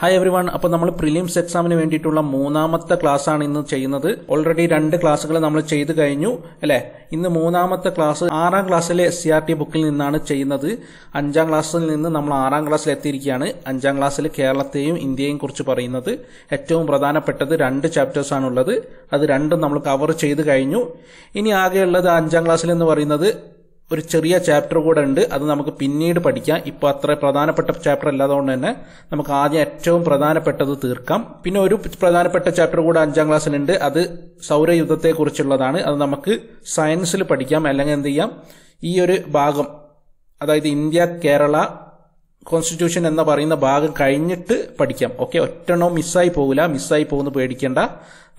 hi every one അപ്പോൾ നമ്മൾ prelims എക്സാമിന് വേണ്ടിയിട്ടുള്ള മൂന്നാമത്തെ ക്ലാസ് ആണ് ഇന്ന് ചെയ്യുന്നത് ഓൾറെഡി രണ്ട് ക്ലാസ്സുകൾ നമ്മൾ ചെയ്തു കഴിഞ്ഞു അല്ലേ ഇന്ന് മൂന്നാമത്തെ ക്ലാസ് ആറാം ക്ലാസ്സിലെ എസ് സി ആർ ടി ബുക്കിൽ നിന്നാണ് ചെയ്യുന്നത് അഞ്ചാം ക്ലാസ്സിൽ നിന്ന് നമ്മൾ ആറാം ക്ലാസ്സിൽ എത്തിയിരിക്കുകയാണ് അഞ്ചാം ക്ലാസ്സിൽ കേരളത്തെയും ഇന്ത്യയെയും കുറിച്ച് പറയുന്നത് ഏറ്റവും പ്രധാനപ്പെട്ടത് രണ്ട് ചാപ്റ്റേഴ്സ് ആണുള്ളത് അത് രണ്ടും നമ്മൾ കവർ ചെയ്തു കഴിഞ്ഞു ഇനി ആകെയുള്ളത് അഞ്ചാം ക്ലാസ്സിൽ എന്ന് പറയുന്നത് ഒരു ചെറിയ ചാപ്റ്റർ കൂടെ ഉണ്ട് അത് നമുക്ക് പിന്നീട് പഠിക്കാം ഇപ്പൊ അത്ര പ്രധാനപ്പെട്ട ചാപ്റ്റർ അല്ലാതുകൊണ്ട് തന്നെ നമുക്ക് ആദ്യം ഏറ്റവും പ്രധാനപ്പെട്ടത് തീർക്കാം പിന്നെ ഒരു പ്രധാനപ്പെട്ട ചാപ്റ്റർ കൂടെ അഞ്ചാം ക്ലാസ്സിലുണ്ട് അത് സൗരയുദ്ധത്തെക്കുറിച്ചുള്ളതാണ് അത് നമുക്ക് സയൻസിൽ പഠിക്കാം അല്ലെങ്കിൽ എന്ത് ചെയ്യാം ഈ ഒരു ഭാഗം അതായത് ഇന്ത്യ കേരള കോൺസ്റ്റിറ്റ്യൂഷൻ എന്ന് പറയുന്ന ഭാഗം കഴിഞ്ഞിട്ട് പഠിക്കാം ഓക്കെ ഒറ്റണോ മിസ്സായി പോകില്ല മിസ്സായി പോകുന്നു പേടിക്കേണ്ട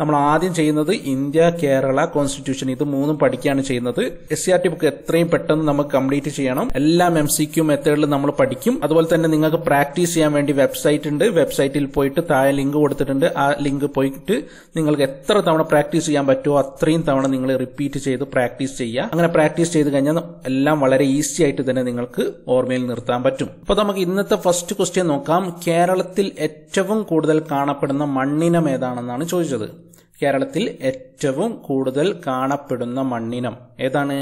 നമ്മൾ ആദ്യം ചെയ്യുന്നത് ഇന്ത്യ കേരള കോൺസ്റ്റിറ്റ്യൂഷൻ ഇത് മൂന്നും പഠിക്കുകയാണ് ചെയ്യുന്നത് S C R T book എത്രയും പെട്ടെന്ന് നമുക്ക് കംപ്ലീറ്റ് ചെയ്യണം എല്ലാം എം സി ക്യൂ മെത്തേഡിലും നമ്മൾ പഠിക്കും അതുപോലെ തന്നെ നിങ്ങൾക്ക് പ്രാക്ടീസ് ചെയ്യാൻ വേണ്ടി വെബ്സൈറ്റ് ഉണ്ട് വെബ്സൈറ്റിൽ പോയിട്ട് താഴെ ലിങ്ക് കൊടുത്തിട്ടുണ്ട് ആ ലിങ്ക് പോയിട്ട് നിങ്ങൾക്ക് എത്ര തവണ പ്രാക്ടീസ് ചെയ്യാൻ പറ്റുമോ അത്രയും തവണ നിങ്ങൾ റിപ്പീറ്റ് ചെയ്ത് പ്രാക്ടീസ് ചെയ്യുക അങ്ങനെ പ്രാക്ടീസ് ചെയ്ത് കഴിഞ്ഞാൽ എല്ലാം വളരെ ഈസി ആയിട്ട് തന്നെ നിങ്ങൾക്ക് ഓർമ്മയിൽ നിർത്താൻ പറ്റും അപ്പൊ നമുക്ക് ഇന്നത്തെ ഫസ്റ്റ് ക്വസ്റ്റ്യൻ നോക്കാം കേരളത്തിൽ ഏറ്റവും കൂടുതൽ കാണപ്പെടുന്ന മണ്ണിനം ഏതാണെന്നാണ് ചോദിച്ചത് കേരളത്തിൽ ഏറ്റവും കൂടുതൽ കാണപ്പെടുന്ന മണ്ണിനം ഏതാണ്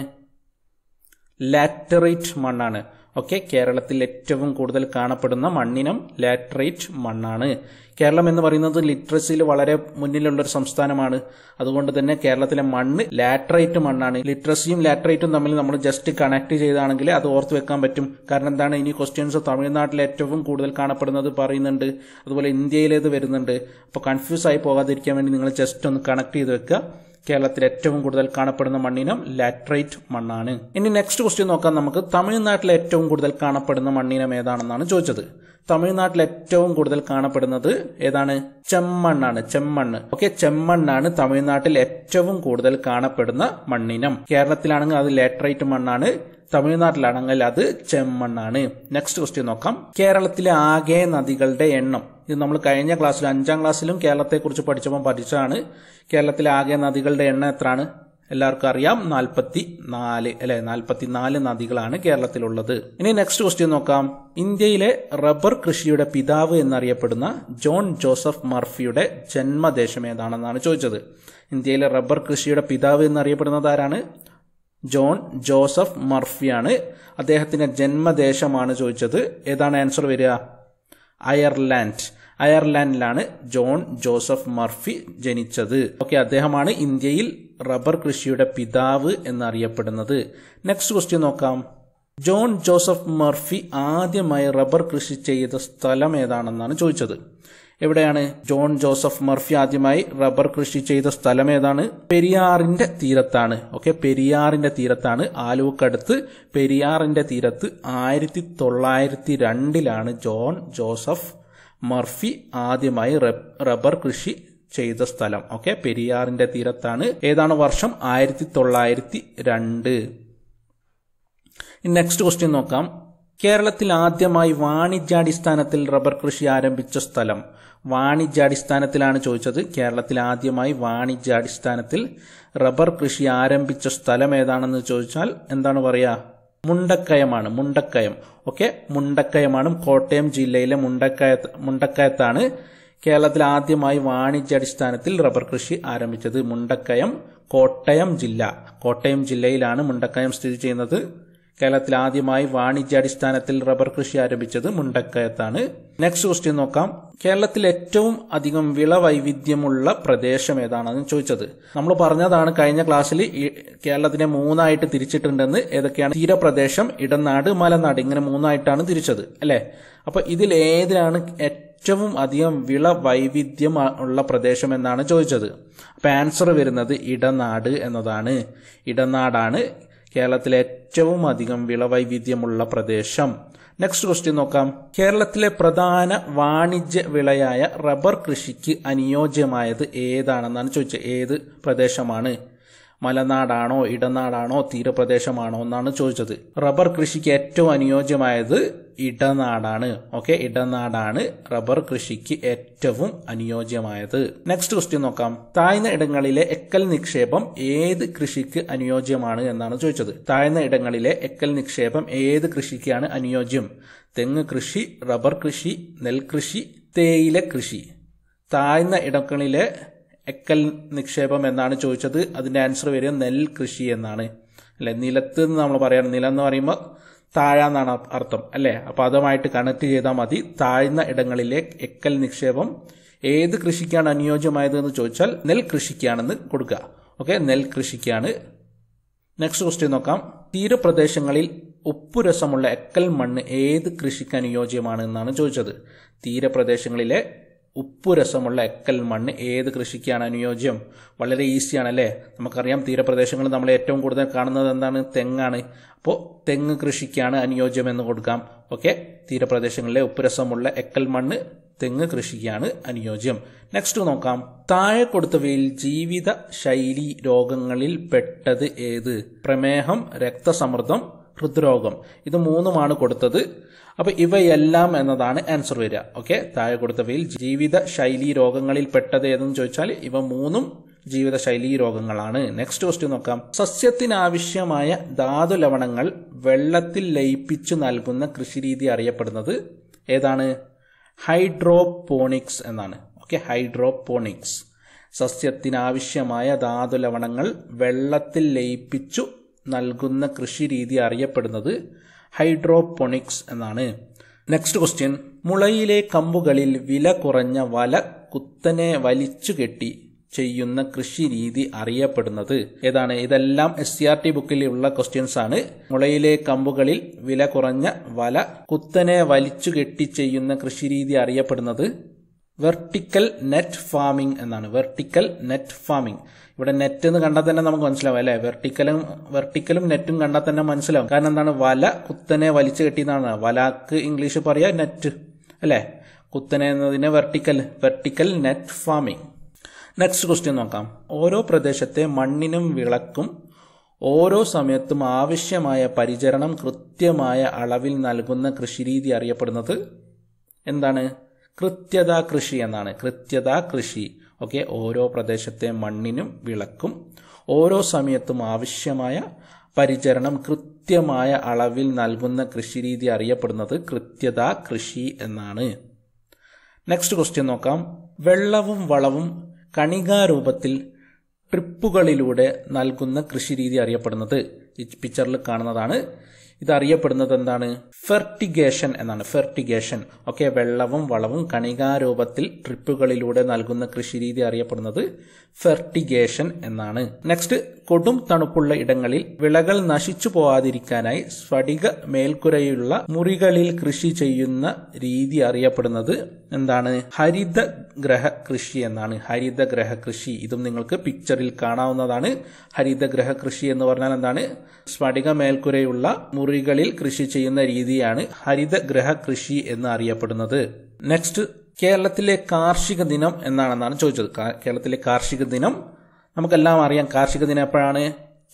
ലാറ്ററൈറ്റ് മണ്ണാണ് ഓക്കെ കേരളത്തിൽ ഏറ്റവും കൂടുതൽ കാണപ്പെടുന്ന മണ്ണിനം ലാറ്ററേറ്റ് മണ്ണാണ് കേരളം എന്ന് പറയുന്നത് ലിറ്ററസിയിൽ വളരെ മുന്നിലുള്ള ഒരു സംസ്ഥാനമാണ് അതുകൊണ്ട് തന്നെ കേരളത്തിലെ മണ്ണ് ലാറ്ററേറ്റ് മണ്ണാണ് ലിറ്ററസിയും ലാറ്ററേറ്റും തമ്മിൽ നമ്മൾ ജസ്റ്റ് കണക്ട് ചെയ്താണെങ്കിൽ അത് ഓർത്ത് വെക്കാൻ പറ്റും കാരണം എന്താണ് ഇനി ക്വസ്റ്റ്യൻസ് തമിഴ്നാട്ടിൽ ഏറ്റവും കൂടുതൽ കാണപ്പെടുന്നത് പറയുന്നുണ്ട് അതുപോലെ ഇന്ത്യയിലേത് വരുന്നുണ്ട് അപ്പോൾ കൺഫ്യൂസ് ആയി പോകാതിരിക്കാൻ വേണ്ടി നിങ്ങൾ ജസ്റ്റ് ഒന്ന് കണക്ട് ചെയ്ത് വെക്കുക കേരളത്തിൽ ഏറ്റവും കൂടുതൽ കാണപ്പെടുന്ന മണ്ണിനം ലാട്രൈറ്റ് മണ്ണാണ് ഇനി നെക്സ്റ്റ് ക്വസ്റ്റ്യൻ നോക്കാം നമുക്ക് തമിഴ്നാട്ടിൽ ഏറ്റവും കൂടുതൽ കാണപ്പെടുന്ന മണ്ണിനം ഏതാണെന്നാണ് ചോദിച്ചത് തമിഴ്നാട്ടിൽ ഏറ്റവും കൂടുതൽ കാണപ്പെടുന്നത് ഏതാണ് ചെമ്മണ്ണാണ് ചെമ്മണ്ണ് ഓക്കെ ചെമ്മണ്ണാണ് തമിഴ്നാട്ടിൽ ഏറ്റവും കൂടുതൽ കാണപ്പെടുന്ന മണ്ണിനം കേരളത്തിലാണെങ്കിൽ അത് ലേറ്ററൈറ്റ് മണ്ണാണ് തമിഴ്നാട്ടിലാണെങ്കിൽ അത് ചെമ്മണ്ണാണ് നെക്സ്റ്റ് ക്വസ്റ്റ്യൻ നോക്കാം കേരളത്തിലെ ആകെ നദികളുടെ എണ്ണം ഇത് നമ്മൾ കഴിഞ്ഞ ക്ലാസ്സിൽ അഞ്ചാം ക്ലാസ്സിലും കേരളത്തെക്കുറിച്ച് പഠിച്ചപ്പോൾ പഠിച്ചതാണ് കേരളത്തിലെ ആകെ നദികളുടെ എണ്ണം എത്രയാണ് എല്ലാവർക്കും അറിയാം നാൽപ്പത്തി നാല് അല്ലെ നാൽപ്പത്തി നാല് നദികളാണ് കേരളത്തിലുള്ളത് ഇനി നെക്സ്റ്റ് ക്വസ്റ്റ്യൻ നോക്കാം ഇന്ത്യയിലെ റബ്ബർ കൃഷിയുടെ പിതാവ് എന്നറിയപ്പെടുന്ന ജോൺ ജോസഫ് മർഫിയുടെ ജന്മദേശം ഏതാണെന്നാണ് ചോദിച്ചത് ഇന്ത്യയിലെ റബ്ബർ കൃഷിയുടെ പിതാവ് എന്നറിയപ്പെടുന്നത് ആരാണ് ജോൺ ജോസഫ് മർഫിയാണ് അദ്ദേഹത്തിന്റെ ജന്മദേശമാണ് ചോദിച്ചത് ഏതാണ് ആൻസർ വരിക അയർലാൻഡ് അയർലാൻഡിലാണ് ജോൺ ജോസഫ് മർഫി ജനിച്ചത് ഓക്കെ അദ്ദേഹമാണ് ഇന്ത്യയിൽ റബ്ബർ കൃഷിയുടെ പിതാവ് എന്നറിയപ്പെടുന്നത് നെക്സ്റ്റ് ക്വസ്റ്റ്യൻ നോക്കാം ജോൺ ജോസഫ് മർഫി ആദ്യമായി റബ്ബർ കൃഷി ചെയ്ത സ്ഥലം ഏതാണെന്നാണ് ചോദിച്ചത് എവിടെയാണ് ജോൺ ജോസഫ് മർഫി ആദ്യമായി റബ്ബർ കൃഷി ചെയ്ത സ്ഥലം ഏതാണ് പെരിയാറിന്റെ തീരത്താണ് ഓക്കെ പെരിയാറിന്റെ തീരത്താണ് ആലുവക്കടുത്ത് പെരിയാറിന്റെ തീരത്ത് ആയിരത്തി തൊള്ളായിരത്തി രണ്ടിലാണ് ജോൺ ജോസഫ് മർഫി ആദ്യമായി റബ്ബർ കൃഷി ചെയ്ത സ്ഥലം ഓക്കെ പെരിയാറിന്റെ തീരത്താണ് ഏതാണ് വർഷം ആയിരത്തി തൊള്ളായിരത്തി രണ്ട് നെക്സ്റ്റ് ക്വസ്റ്റ്യൻ നോക്കാം കേരളത്തിൽ ആദ്യമായി വാണിജ്യാടിസ്ഥാനത്തിൽ റബ്ബർ കൃഷി ആരംഭിച്ച സ്ഥലം വാണിജ്യാടിസ്ഥാനത്തിലാണ് ചോദിച്ചത് കേരളത്തിൽ ആദ്യമായി വാണിജ്യാടിസ്ഥാനത്തിൽ റബ്ബർ കൃഷി ആരംഭിച്ച സ്ഥലം ഏതാണെന്ന് ചോദിച്ചാൽ എന്താണ് പറയുക മുണ്ടക്കയമാണ് മുണ്ടക്കയം ഓക്കെ മുണ്ടക്കയമാണ് കോട്ടയം ജില്ലയിലെ മുണ്ടക്കയ മുണ്ടക്കയത്താണ് കേരളത്തിൽ ആദ്യമായി വാണിജ്യാടിസ്ഥാനത്തിൽ റബ്ബർ കൃഷി ആരംഭിച്ചത് മുണ്ടക്കയം കോട്ടയം ജില്ല കോട്ടയം ജില്ലയിലാണ് മുണ്ടക്കയം സ്ഥിതി ചെയ്യുന്നത് കേരളത്തിൽ ആദ്യമായി വാണിജ്യാടിസ്ഥാനത്തിൽ റബ്ബർ കൃഷി ആരംഭിച്ചത് മുണ്ടക്കയത്താണ് നെക്സ്റ്റ് ക്വസ്റ്റ്യൻ നോക്കാം കേരളത്തിൽ ഏറ്റവും അധികം വിളവൈവിധ്യമുള്ള പ്രദേശം ഏതാണെന്ന് ചോദിച്ചത് നമ്മൾ പറഞ്ഞതാണ് കഴിഞ്ഞ ക്ലാസ്സിൽ കേരളത്തിനെ മൂന്നായിട്ട് തിരിച്ചിട്ടുണ്ടെന്ന് ഏതൊക്കെയാണ് തീരപ്രദേശം ഇടനാട് മലനാട് ഇങ്ങനെ മൂന്നായിട്ടാണ് തിരിച്ചത് അല്ലേ അപ്പൊ ഇതിൽ ഏതിനാണ് ഏറ്റവും ഏറ്റവും അധികം വിള വൈവിധ്യം ഉള്ള പ്രദേശം എന്നാണ് ചോദിച്ചത് അപ്പോൾ ആൻസർ വരുന്നത് ഇടനാട് എന്നതാണ് ഇടനാടാണ് കേരളത്തിലെ ഏറ്റവും അധികം വിളവൈവിധ്യമുള്ള പ്രദേശം നെക്സ്റ്റ് ക്വസ്റ്റ്യൻ നോക്കാം കേരളത്തിലെ പ്രധാന വാണിജ്യ വിളയായ റബ്ബർ കൃഷിക്ക് അനുയോജ്യമായത് ഏതാണെന്നാണ് ചോദിച്ചത് ഏത് പ്രദേശമാണ് മലനാടാണോ ഇടനാടാണോ തീരപ്രദേശമാണോ എന്നാണ് ചോദിച്ചത് റബ്ബർ കൃഷിക്ക് ഏറ്റവും അനുയോജ്യമായത് ഇടനാടാണ് ഓക്കെ ഇടനാടാണ് റബ്ബർ കൃഷിക്ക് ഏറ്റവും അനുയോജ്യമായത് നെക്സ്റ്റ് ക്വസ്റ്റ്യൻ നോക്കാം താഴ്ന്ന ഇടങ്ങളിലെ എക്കൽ നിക്ഷേപം ഏത് കൃഷിക്ക് അനുയോജ്യമാണ് എന്നാണ് ചോദിച്ചത് താഴ്ന്ന ഇടങ്ങളിലെ എക്കൽ നിക്ഷേപം ഏത് കൃഷിക്കാണ് അനുയോജ്യം തെങ്ങ് കൃഷി റബ്ബർ കൃഷി നെൽകൃഷി തേയില കൃഷി താഴ്ന്ന ഇടങ്ങളിലെ എക്കൽ നിക്ഷേപം എന്നാണ് ചോദിച്ചത് അതിന്റെ ആൻസർ വരിക നെൽകൃഷി എന്നാണ് അല്ലെ നിലത്ത് നമ്മൾ പറയാണ് നിലം എന്ന് പറയുമ്പോൾ താഴാന്നാണ് അർത്ഥം അല്ലേ അപ്പോൾ അതുമായിട്ട് കണക്ട് ചെയ്താൽ മതി താഴ്ന്ന ഇടങ്ങളിലെ എക്കൽ നിക്ഷേപം ഏത് കൃഷിക്കാണ് എന്ന് ചോദിച്ചാൽ നെൽ കൃഷിക്കാണെന്ന് കൊടുക്കുക ഓക്കെ നെൽ കൃഷിക്കാണ് നെക്സ്റ്റ് ക്വസ്റ്റ്യൻ നോക്കാം തീരപ്രദേശങ്ങളിൽ ഉപ്പുരസമുള്ള എക്കൽ മണ്ണ് ഏത് കൃഷിക്ക് അനുയോജ്യമാണ് എന്നാണ് ചോദിച്ചത് തീരപ്രദേശങ്ങളിലെ ഉപ്പുരസമുള്ള എക്കൽ മണ്ണ് ഏത് കൃഷിക്കാണ് അനുയോജ്യം വളരെ ഈസിയാണ് അല്ലേ നമുക്കറിയാം തീരപ്രദേശങ്ങളിൽ നമ്മൾ ഏറ്റവും കൂടുതൽ കാണുന്നത് എന്താണ് തെങ്ങാണ് അപ്പോൾ തെങ്ങ് കൃഷിക്കാണ് അനുയോജ്യം എന്ന് കൊടുക്കാം ഓക്കെ തീരപ്രദേശങ്ങളിലെ ഉപ്പുരസമുള്ള എക്കൽ മണ്ണ് തെങ്ങ് കൃഷിക്കാണ് അനുയോജ്യം നെക്സ്റ്റ് നോക്കാം താഴെ കൊടുത്തവയിൽ ജീവിത ശൈലി രോഗങ്ങളിൽ പെട്ടത് ഏത് പ്രമേഹം രക്തസമ്മർദ്ദം ഹൃദ്രോഗം ഇത് മൂന്നുമാണ് കൊടുത്തത് അപ്പോൾ ഇവയെല്ലാം എന്നതാണ് ആൻസർ വരിക ഓക്കെ താഴെ കൊടുത്തവയിൽ ജീവിത ശൈലി രോഗങ്ങളിൽ പെട്ടത് ഏതെന്ന് ചോദിച്ചാൽ ഇവ മൂന്നും ജീവിതശൈലീ രോഗങ്ങളാണ് നെക്സ്റ്റ് ക്വസ്റ്റ്യൻ നോക്കാം സസ്യത്തിനാവശ്യമായ ധാതു ലവണങ്ങൾ വെള്ളത്തിൽ ലയിപ്പിച്ചു നൽകുന്ന കൃഷിരീതി അറിയപ്പെടുന്നത് ഏതാണ് ഹൈഡ്രോപോണിക്സ് എന്നാണ് ഓക്കെ ഹൈഡ്രോപോണിക്സ് സസ്യത്തിനാവശ്യമായ ധാതു ലവണങ്ങൾ വെള്ളത്തിൽ ലയിപ്പിച്ചു നൽകുന്ന കൃഷി രീതി അറിയപ്പെടുന്നത് ഹൈഡ്രോപോണിക്സ് എന്നാണ് നെക്സ്റ്റ് ക്വസ്റ്റ്യൻ മുളയിലെ കമ്പുകളിൽ വില കുറഞ്ഞ വല കുത്തനെ വലിച്ചു കെട്ടി ചെയ്യുന്ന കൃഷി രീതി അറിയപ്പെടുന്നത് ഏതാണ് ഇതെല്ലാം എസ് സി ആർ ടി ഉള്ള ക്വസ്റ്റ്യൻസ് ആണ് മുളയിലെ കമ്പുകളിൽ വില കുറഞ്ഞ വല കുത്തനെ വലിച്ചു കെട്ടി ചെയ്യുന്ന കൃഷി രീതി അറിയപ്പെടുന്നത് വെർട്ടിക്കൽ നെറ്റ് ഫാമിംഗ് എന്നാണ് വെർട്ടിക്കൽ നെറ്റ് ഫാമിംഗ് ഇവിടെ നെറ്റ് എന്ന് കണ്ടാൽ തന്നെ നമുക്ക് മനസ്സിലാവും അല്ലെ വെർട്ടിക്കലും വെർട്ടിക്കലും നെറ്റും കണ്ടാൽ തന്നെ മനസ്സിലാവും കാരണം എന്താണ് വല കുത്തനെ വലിച്ചു കെട്ടിയെന്നാണ് വലാക്ക് ഇംഗ്ലീഷ് പറയാ നെറ്റ് അല്ലെ കുത്തനെ എന്നതിന് vertical vertical net farming next question നോക്കാം ഓരോ പ്രദേശത്തെ മണ്ണിനും വിളക്കും ഓരോ സമയത്തും ആവശ്യമായ പരിചരണം കൃത്യമായ അളവിൽ നൽകുന്ന കൃഷിരീതി അറിയപ്പെടുന്നത് എന്താണ് കൃത്യത കൃഷി എന്നാണ് കൃത്യത കൃഷി ഓക്കെ ഓരോ പ്രദേശത്തെ മണ്ണിനും വിളക്കും ഓരോ സമയത്തും ആവശ്യമായ പരിചരണം കൃത്യമായ അളവിൽ നൽകുന്ന കൃഷിരീതി അറിയപ്പെടുന്നത് കൃത്യത കൃഷി എന്നാണ് നെക്സ്റ്റ് ക്വസ്റ്റ്യൻ നോക്കാം വെള്ളവും വളവും കണികാരൂപത്തിൽ ട്രിപ്പുകളിലൂടെ നൽകുന്ന കൃഷിരീതി അറിയപ്പെടുന്നത് ഈ പിക്ചറിൽ കാണുന്നതാണ് ഇത് അറിയപ്പെടുന്നത് എന്താണ് ഫെർട്ടിഗേഷൻ എന്നാണ് ഫെർട്ടിഗേഷൻ ഓക്കെ വെള്ളവും വളവും കണികാരൂപത്തിൽ ട്രിപ്പുകളിലൂടെ നൽകുന്ന കൃഷിരീതി അറിയപ്പെടുന്നത് ഫെർട്ടിഗേഷൻ എന്നാണ് നെക്സ്റ്റ് കൊടും തണുപ്പുള്ള ഇടങ്ങളിൽ വിളകൾ നശിച്ചു പോവാതിരിക്കാനായി സ്ഫടിക മേൽക്കുരയുള്ള മുറികളിൽ കൃഷി ചെയ്യുന്ന രീതി അറിയപ്പെടുന്നത് എന്താണ് ഹരിതഗ്രഹ കൃഷി എന്നാണ് ഹരിതഗ്രഹ കൃഷി ഇതും നിങ്ങൾക്ക് പിക്ചറിൽ കാണാവുന്നതാണ് ഹരിതഗ്രഹ കൃഷി എന്ന് പറഞ്ഞാൽ എന്താണ് സ്ഫടിക മേൽക്കുരയുള്ള മുറികളിൽ കൃഷി ചെയ്യുന്ന രീതിയാണ് ഹരിതഗ്രഹ കൃഷി എന്ന് അറിയപ്പെടുന്നത് നെക്സ്റ്റ് കേരളത്തിലെ കാർഷിക ദിനം എന്നാണെന്നാണ് ചോദിച്ചത് കേരളത്തിലെ കാർഷിക ദിനം നമുക്കെല്ലാം അറിയാം കാർഷിക ദിനം എപ്പോഴാണ്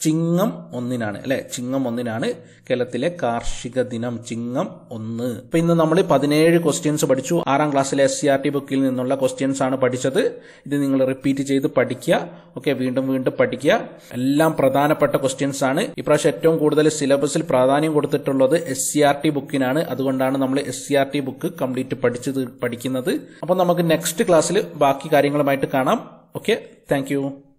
ചിങ്ങം ഒന്നിനാണ് അല്ലെ ചിങ്ങം ഒന്നിനാണ് കേരളത്തിലെ കാർഷിക ദിനം ചിങ്ങം ഒന്ന് അപ്പൊ ഇന്ന് നമ്മൾ പതിനേഴ് ക്വസ്റ്റ്യൻസ് പഠിച്ചു ആറാം ക്ലാസ്സിലെ എസ് സി ആർ ടി ബുക്കിൽ നിന്നുള്ള ക്വസ്റ്റ്യൻസ് ആണ് പഠിച്ചത് ഇത് നിങ്ങൾ റിപ്പീറ്റ് ചെയ്ത് പഠിക്കുക ഓക്കെ വീണ്ടും വീണ്ടും പഠിക്കുക എല്ലാം പ്രധാനപ്പെട്ട ക്വസ്റ്റ്യൻസ് ആണ് ഇപ്രാവശ്യം ഏറ്റവും കൂടുതൽ സിലബസിൽ പ്രാധാന്യം കൊടുത്തിട്ടുള്ളത് എസ് സി ആർ ടി ബുക്കിനാണ് അതുകൊണ്ടാണ് നമ്മൾ S C R T book complete പഠിച്ചത് പഠിക്കുന്നത് അപ്പോൾ നമുക്ക് നെക്സ്റ്റ് ക്ലാസ്സിൽ ബാക്കി കാര്യങ്ങളുമായിട്ട് കാണാം ഓക്കെ താങ്ക്